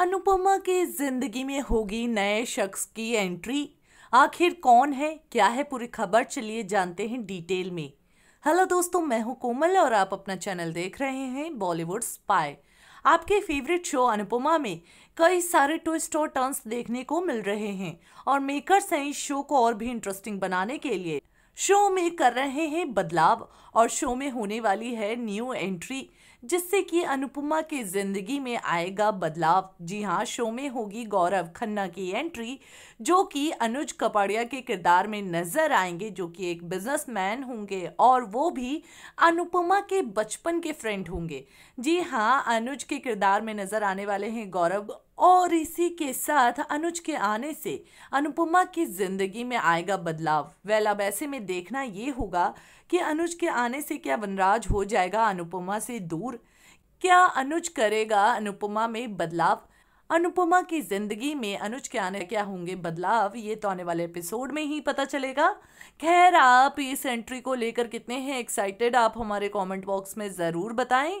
अनुपमा के जिंदगी में होगी नए शख्स की एंट्री आखिर कौन है क्या है पूरी खबर चलिए जानते हैं डिटेल में हेलो दोस्तों मैं हूं कोमल और आप अपना चैनल देख रहे हैं बॉलीवुड स्पाई आपके फेवरेट शो अनुपमा में कई सारे ट्विस्ट और टर्न्स देखने को मिल रहे हैं और मेकर्स हैं इस शो को और भी इंटरेस्टिंग बनाने के लिए शो में कर रहे हैं बदलाव और शो में होने वाली है न्यू एंट्री जिससे कि अनुपमा के ज़िंदगी में आएगा बदलाव जी हाँ शो में होगी गौरव खन्ना की एंट्री जो कि अनुज कपाड़िया के किरदार में नज़र आएंगे जो कि एक बिजनेसमैन होंगे और वो भी अनुपमा के बचपन के फ्रेंड होंगे जी हाँ अनुज के किरदार में नज़र आने वाले हैं गौरव और इसी के साथ अनुज के आने से अनुपमा की ज़िंदगी में आएगा बदलाव वेल अब ऐसे में देखना ये होगा कि अनुज के आने से क्या वनराज हो जाएगा अनुपमा से दूर क्या अनुज करेगा अनुपमा में बदलाव अनुपमा की ज़िंदगी में अनुज के आने क्या होंगे बदलाव ये तो आने वाले एपिसोड में ही पता चलेगा खैर आप इस एंट्री को लेकर कितने हैं एक्साइटेड आप हमारे कमेंट बॉक्स में ज़रूर बताएं